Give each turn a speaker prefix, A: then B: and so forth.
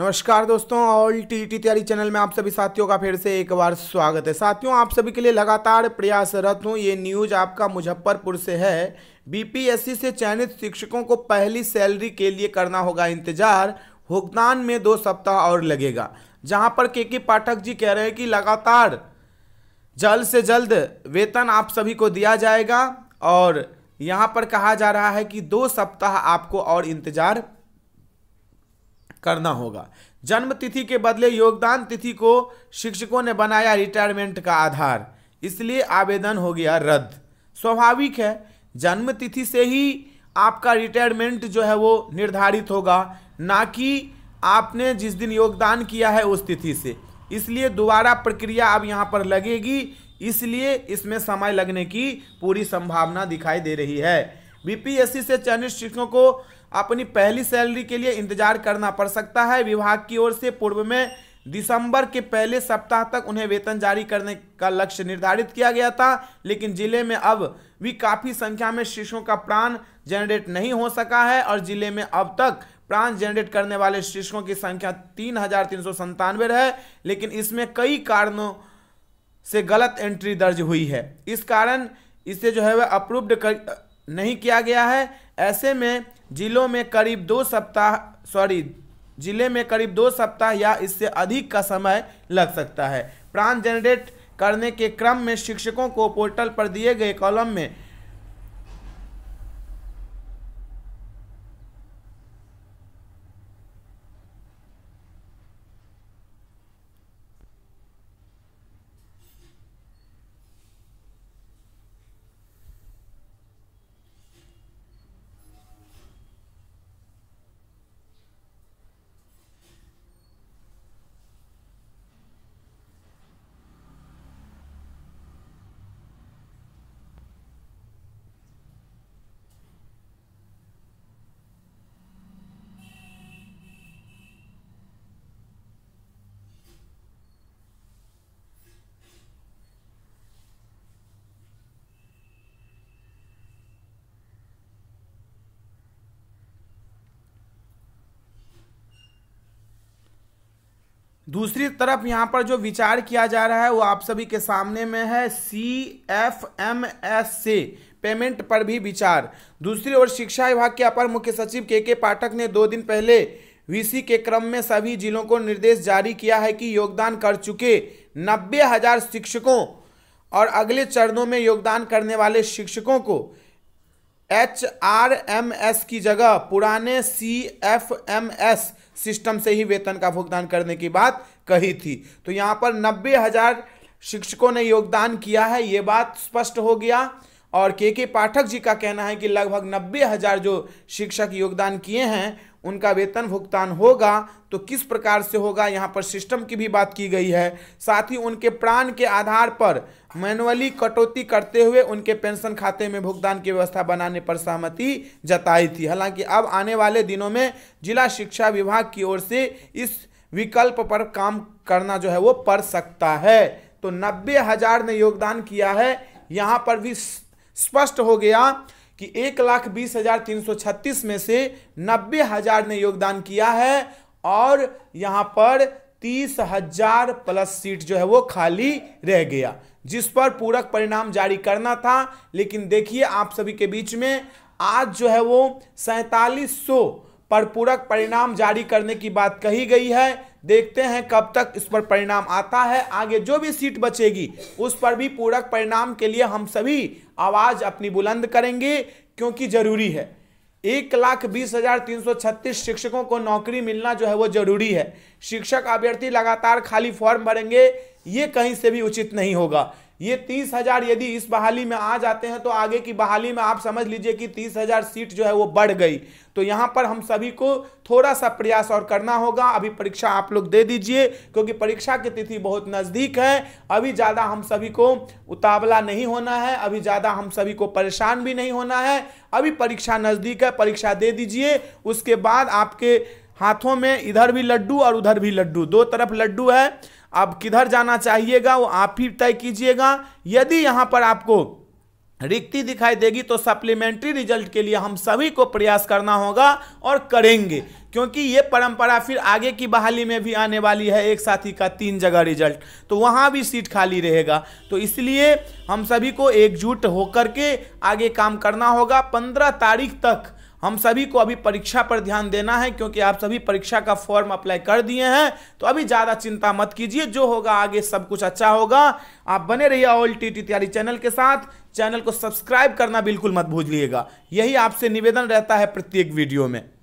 A: नमस्कार दोस्तों all T T तैयारी चैनल में आप सभी साथियों का फिर से एक बार स्वागत है साथियों आप सभी के लिए लगातार प्रयासरत हूँ ये न्यूज आपका मुजफ्फरपुर से है बीपीएससी से चयनित शिक्षकों को पहली सैलरी के लिए करना होगा इंतजार भुगतान में दो सप्ताह और लगेगा जहाँ पर के के पाठक जी कह रहे हैं कि लगातार जल्द से जल्द वेतन आप सभी को दिया जाएगा और यहाँ पर कहा जा रहा है कि दो सप्ताह आपको और इंतजार करना होगा जन्म तिथि के बदले योगदान तिथि को शिक्षकों ने बनाया रिटायरमेंट का आधार इसलिए आवेदन हो गया रद्द स्वाभाविक है जन्म तिथि से ही आपका रिटायरमेंट जो है वो निर्धारित होगा ना कि आपने जिस दिन योगदान किया है उस तिथि से इसलिए दोबारा प्रक्रिया अब यहाँ पर लगेगी इसलिए इसमें समय लगने की पूरी संभावना दिखाई दे रही है बीपीएससी से चयनित शिक्षकों को अपनी पहली सैलरी के लिए इंतजार करना पड़ सकता है विभाग की ओर से पूर्व में दिसंबर के पहले सप्ताह तक उन्हें वेतन जारी करने का लक्ष्य निर्धारित किया गया था लेकिन जिले में अब भी काफ़ी संख्या में शिशुओं का प्राण जनरेट नहीं हो सका है और जिले में अब तक प्राण जनरेट करने वाले शिशुओं की संख्या तीन हजार तीन सौ संतानवे है लेकिन इसमें कई कारणों से गलत एंट्री दर्ज हुई है इस कारण इसे जो है वह अप्रूव्ड नहीं किया गया है ऐसे में जिलों में करीब दो सप्ताह सॉरी जिले में करीब दो सप्ताह या इससे अधिक का समय लग सकता है प्राण जनरेट करने के क्रम में शिक्षकों को पोर्टल पर दिए गए कॉलम में दूसरी तरफ यहाँ पर जो विचार किया जा रहा है वो आप सभी के सामने में है सी एफ एम एस से पेमेंट पर भी विचार दूसरी ओर शिक्षा विभाग के अपर मुख्य सचिव के के पाठक ने दो दिन पहले वीसी के क्रम में सभी जिलों को निर्देश जारी किया है कि योगदान कर चुके नब्बे हजार शिक्षकों और अगले चरणों में योगदान करने वाले शिक्षकों को एच आर एम एस की जगह पुराने C F M S system से ही वेतन का भुगतान करने की बात कही थी तो यहाँ पर नब्बे हजार शिक्षकों ने योगदान किया है ये बात स्पष्ट हो गया और के के पाठक जी का कहना है कि लगभग नब्बे हजार जो शिक्षक योगदान किए हैं उनका वेतन भुगतान होगा तो किस प्रकार से होगा यहाँ पर सिस्टम की भी बात की गई है साथ ही उनके प्राण के आधार पर मैनुअली कटौती करते हुए उनके पेंशन खाते में भुगतान की व्यवस्था बनाने पर सहमति जताई थी हालांकि अब आने वाले दिनों में जिला शिक्षा विभाग की ओर से इस विकल्प पर काम करना जो है वो पड़ सकता है तो नब्बे हजार ने योगदान किया है यहाँ पर भी स्पष्ट हो गया कि एक लाख बीस हजार तीन सौ छत्तीस में से नब्बे हजार ने योगदान किया है और यहां पर तीस हजार प्लस सीट जो है वो खाली रह गया जिस पर पूरक परिणाम जारी करना था लेकिन देखिए आप सभी के बीच में आज जो है वो सैतालीस सौ पर पूरक परिणाम जारी करने की बात कही गई है देखते हैं कब तक इस पर परिणाम आता है आगे जो भी सीट बचेगी उस पर भी पूरक परिणाम के लिए हम सभी आवाज़ अपनी बुलंद करेंगे क्योंकि ज़रूरी है एक लाख बीस हजार तीन सौ छत्तीस शिक्षकों को नौकरी मिलना जो है वो जरूरी है शिक्षक अभ्यर्थी लगातार खाली फॉर्म भरेंगे ये कहीं से भी उचित नहीं होगा ये तीस हजार यदि इस बहाली में आ जाते हैं तो आगे की बहाली में आप समझ लीजिए कि तीस हजार सीट जो है वो बढ़ गई तो यहाँ पर हम सभी को थोड़ा सा प्रयास और करना होगा अभी परीक्षा आप लोग दे दीजिए क्योंकि परीक्षा की तिथि बहुत नज़दीक है अभी ज़्यादा हम सभी को उतावला नहीं होना है अभी ज़्यादा हम सभी को परेशान भी नहीं होना है अभी परीक्षा नज़दीक है परीक्षा दे दीजिए उसके बाद आपके हाथों में इधर भी लड्डू और उधर भी लड्डू दो तरफ लड्डू है आप किधर जाना चाहिएगा वो आप ही तय कीजिएगा यदि यहाँ पर आपको रिक्ति दिखाई देगी तो सप्लीमेंट्री रिजल्ट के लिए हम सभी को प्रयास करना होगा और करेंगे क्योंकि ये परंपरा फिर आगे की बहाली में भी आने वाली है एक साथी का तीन जगह रिजल्ट तो वहाँ भी सीट खाली रहेगा तो इसलिए हम सभी को एकजुट होकर के आगे काम करना होगा पंद्रह तारीख तक हम सभी को अभी परीक्षा पर ध्यान देना है क्योंकि आप सभी परीक्षा का फॉर्म अप्लाई कर दिए हैं तो अभी ज़्यादा चिंता मत कीजिए जो होगा आगे सब कुछ अच्छा होगा आप बने रहिए ऑल टी टी तैयारी चैनल के साथ चैनल को सब्सक्राइब करना बिल्कुल मत भूलिएगा यही आपसे निवेदन रहता है प्रत्येक वीडियो में